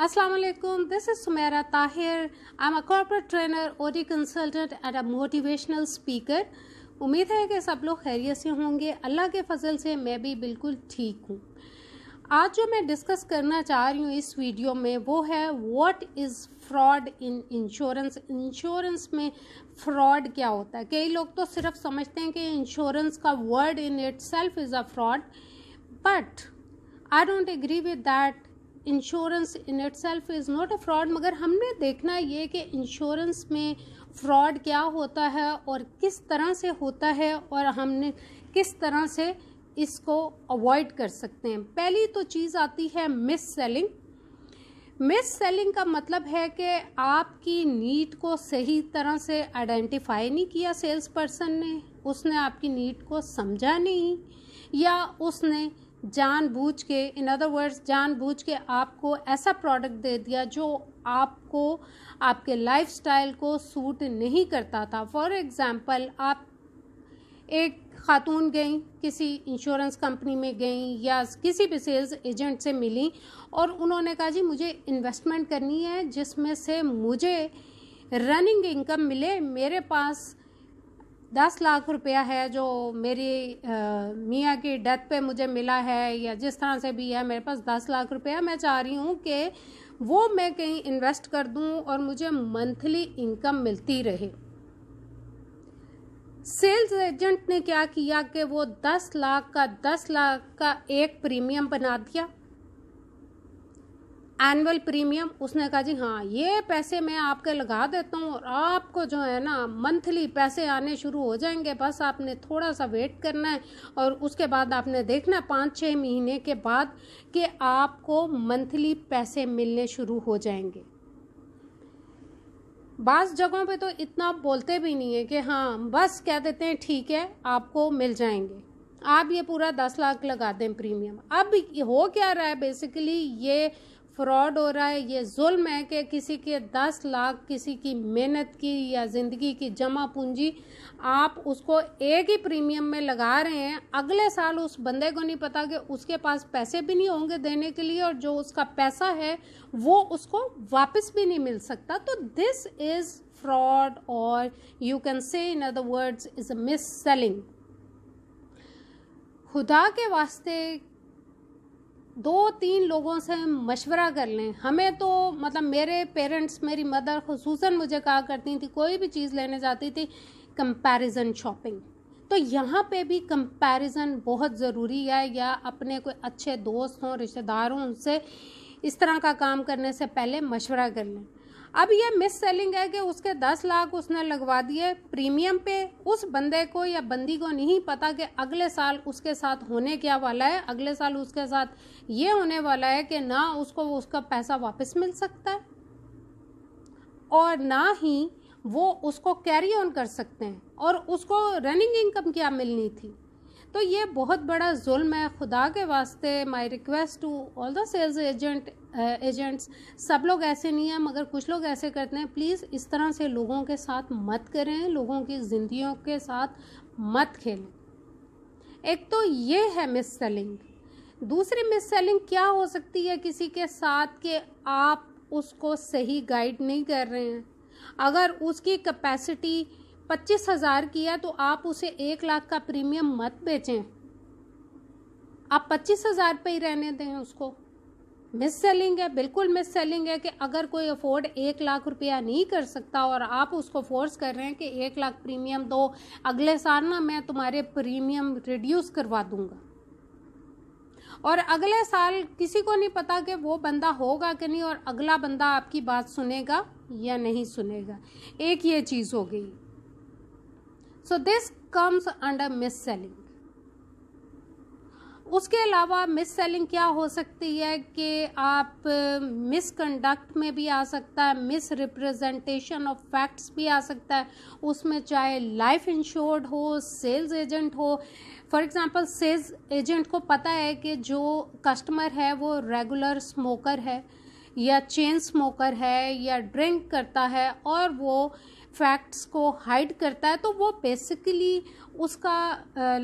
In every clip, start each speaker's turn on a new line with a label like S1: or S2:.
S1: This This is Sumaira Tahir. I'm a corporate trainer, OD consultant, and a motivational speaker. उम्मीद है कि सब लोग खैरियत से होंगे अल्लाह के फजल से मैं भी बिल्कुल ठीक हूँ आज जो मैं डिस्कस करना चाह रही हूँ इस वीडियो में वो है what is fraud in insurance insurance में फ्रॉड क्या होता है कई लोग तो सिर्फ समझते हैं कि इंश्योरेंस का word in itself is a fraud but I don't agree with that insurance in itself is not a fraud मगर हमने देखना ये कि इंश्योरेंस में फ्रॉड क्या होता है और किस तरह से होता है और हमने किस तरह से इसको अवॉइड कर सकते हैं पहली तो चीज़ आती है मिस सेलिंग मिस सेलिंग का मतलब है कि आपकी नीड को सही तरह से आइडेंटिफाई नहीं किया सेल्स पर्सन ने उसने आपकी नीड को समझा नहीं या उसने जानबूझ के इन अदर वर्ड्स जानबूझ के आपको ऐसा प्रोडक्ट दे दिया जो आपको आपके लाइफस्टाइल को सूट नहीं करता था फॉर एग्ज़ाम्पल आप एक खातून गई किसी इंश्योरेंस कंपनी में गई या किसी भी सेल्स एजेंट से मिली और उन्होंने कहा जी मुझे इन्वेस्टमेंट करनी है जिसमें से मुझे रनिंग इनकम मिले मेरे पास दस लाख रुपया है जो मेरी मियाँ की डेथ पे मुझे मिला है या जिस तरह से भी है मेरे पास दस लाख रुपया मैं चाह रही हूँ कि वो मैं कहीं इन्वेस्ट कर दूँ और मुझे मंथली इनकम मिलती रहे सेल्स एजेंट ने क्या किया कि वो दस लाख का दस लाख का एक प्रीमियम बना दिया एनुअल प्रीमियम उसने कहा जी हाँ ये पैसे मैं आपके लगा देता हूँ और आपको जो है ना मंथली पैसे आने शुरू हो जाएंगे बस आपने थोड़ा सा वेट करना है और उसके बाद आपने देखना है पाँच छः महीने के बाद कि आपको मंथली पैसे मिलने शुरू हो जाएंगे बास जगहों पे तो इतना बोलते भी नहीं है कि हाँ बस कह देते हैं ठीक है आपको मिल जाएंगे आप ये पूरा दस लाख लगा दें प्रीमियम अब हो क्या रहा है बेसिकली ये फ्रॉड हो रहा है ये जुल्म है कि किसी के दस लाख किसी की मेहनत की या ज़िंदगी की जमा पूंजी आप उसको एक ही प्रीमियम में लगा रहे हैं अगले साल उस बंदे को नहीं पता कि उसके पास पैसे भी नहीं होंगे देने के लिए और जो उसका पैसा है वो उसको वापस भी नहीं मिल सकता तो दिस इज़ फ्रॉड और you can say in other words is mis selling खुदा के वास्ते दो तीन लोगों से मशवरा कर लें हमें तो मतलब मेरे पेरेंट्स मेरी मदर खसूस मुझे कहा करती थी कोई भी चीज़ लेने जाती थी कंपैरिजन शॉपिंग तो यहाँ पे भी कंपैरिजन बहुत ज़रूरी है या अपने कोई अच्छे दोस्त हों रिश्तेदार हों उनसे इस तरह का काम करने से पहले मशवरा कर लें अब ये मिस सेलिंग है कि उसके दस लाख उसने लगवा दिए प्रीमियम पे उस बंदे को या बंदी को नहीं पता कि अगले साल उसके साथ होने क्या वाला है अगले साल उसके साथ ये होने वाला है कि ना उसको उसका पैसा वापस मिल सकता है और ना ही वो उसको कैरी ऑन कर सकते हैं और उसको रनिंग इनकम क्या मिलनी थी तो ये बहुत बड़ा जुल्म है खुदा के वास्ते my request to all the sales agent agents सब लोग ऐसे नहीं हैं मगर कुछ लोग ऐसे करते हैं प्लीज़ इस तरह से लोगों के साथ मत करें लोगों की जिंदगी के साथ मत खेलें एक तो ये है मिस सेलिंग दूसरी मिस सेलिंग क्या हो सकती है किसी के साथ कि आप उसको सही गाइड नहीं कर रहे हैं अगर उसकी कैपेसिटी पच्चीस हज़ार की है तो आप उसे एक लाख का प्रीमियम मत बेचें आप पच्चीस हज़ार पे ही रहने दें उसको मिस सेलिंग है बिल्कुल मिस सेलिंग है कि अगर कोई अफोर्ड एक लाख रुपया नहीं कर सकता और आप उसको फोर्स कर रहे हैं कि एक लाख प्रीमियम दो अगले साल ना मैं तुम्हारे प्रीमियम रिड्यूस करवा दूंगा और अगले साल किसी को नहीं पता कि वो बंदा होगा कि नहीं और अगला बंदा आपकी बात सुनेगा या नहीं सुनेगा एक ये चीज़ हो गई so this comes under mis selling उसके अलावा मिस सेलिंग क्या हो सकती है कि आप मिस कंडक्ट में भी आ सकता है मिस रिप्रेजेंटेशन ऑफ फैक्ट्स भी आ सकता है उसमें चाहे लाइफ इंश्योर्ड हो सेल्स एजेंट हो फॉर एग्जांपल सेल्स एजेंट को पता है कि जो कस्टमर है वो रेगुलर स्मोकर है या चेन स्मोकर है या ड्रिंक करता है और वो फैक्ट्स को हाइड करता है तो वो बेसिकली उसका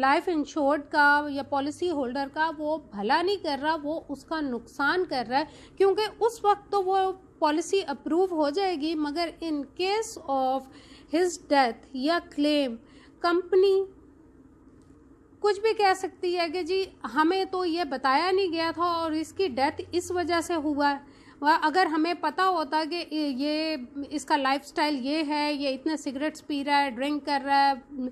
S1: लाइफ इंश्योर्ड का या पॉलिसी होल्डर का वो भला नहीं कर रहा वो उसका नुकसान कर रहा है क्योंकि उस वक्त तो वो पॉलिसी अप्रूव हो जाएगी मगर in case of his death या क्लेम कंपनी कुछ भी कह सकती है कि जी हमें तो ये बताया नहीं गया था और इसकी डेथ इस वजह से हुआ है वह अगर हमें पता होता कि ये इसका स्टाइल ये है ये इतने सिगरेट्स पी रहा है ड्रिंक कर रहा है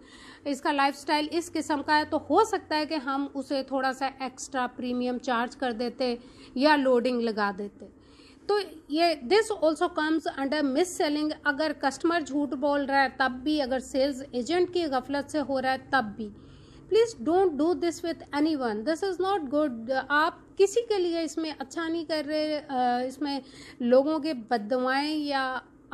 S1: इसका स्टाइल इस किस्म का है तो हो सकता है कि हम उसे थोड़ा सा एक्स्ट्रा प्रीमियम चार्ज कर देते या लोडिंग लगा देते तो ये this also comes under mis selling अगर कस्टमर झूठ बोल रहा है तब भी अगर सेल्स एजेंट की गफलत से हो रहा है तब भी please don't do this with anyone this is not good आप किसी के लिए इसमें अच्छा नहीं कर रहे इसमें लोगों के बदवाएँ या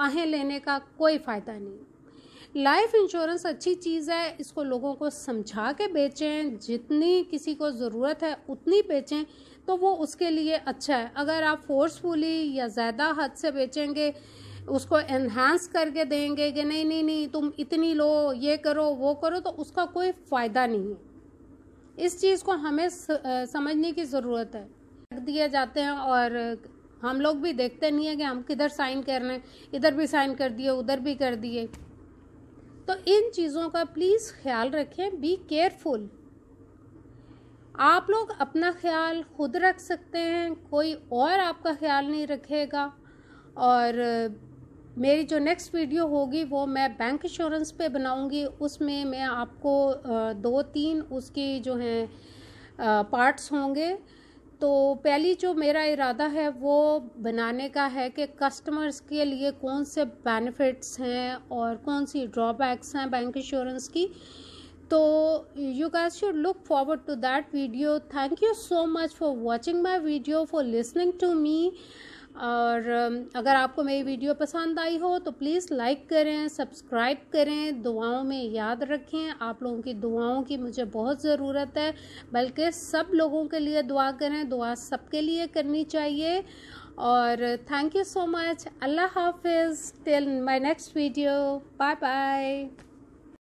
S1: आहें लेने का कोई फ़ायदा नहीं लाइफ इंश्योरेंस अच्छी चीज़ है इसको लोगों को समझा के बेचें जितनी किसी को ज़रूरत है उतनी बेचें तो वो उसके लिए अच्छा है अगर आप फोर्सफुली या ज़्यादा हद से बेचेंगे उसको एनहांस करके देंगे कि नहीं नहीं नहीं तुम इतनी लो ये करो वो करो तो उसका कोई फ़ायदा नहीं है इस चीज़ को हमें समझने की ज़रूरत है रख दिए जाते हैं और हम लोग भी देखते नहीं है कि हम किधर साइन कर रहे हैं इधर भी साइन कर दिए उधर भी कर दिए तो इन चीज़ों का प्लीज़ ख्याल रखें बी केयरफुल आप लोग अपना ख्याल खुद रख सकते हैं कोई और आपका ख्याल नहीं रखेगा और मेरी जो नेक्स्ट वीडियो होगी वो मैं बैंक इंश्योरेंस पे बनाऊंगी उसमें मैं आपको दो तीन उसकी जो हैं पार्ट्स होंगे तो पहली जो मेरा इरादा है वो बनाने का है कि कस्टमर्स के लिए कौन से बेनिफिट्स हैं और कौन सी ड्रॉबैक्स हैं बैंक इंश्योरेंस की तो you guys should look forward to that video thank you so much for watching my video for listening to me और अगर आपको मेरी वीडियो पसंद आई हो तो प्लीज़ लाइक करें सब्सक्राइब करें दुआओं में याद रखें आप लोगों की दुआओं की मुझे बहुत ज़रूरत है बल्कि सब लोगों के लिए दुआ करें दुआ सबके लिए करनी चाहिए और थैंक यू सो मच अल्लाह हाफिज़ till my next video bye bye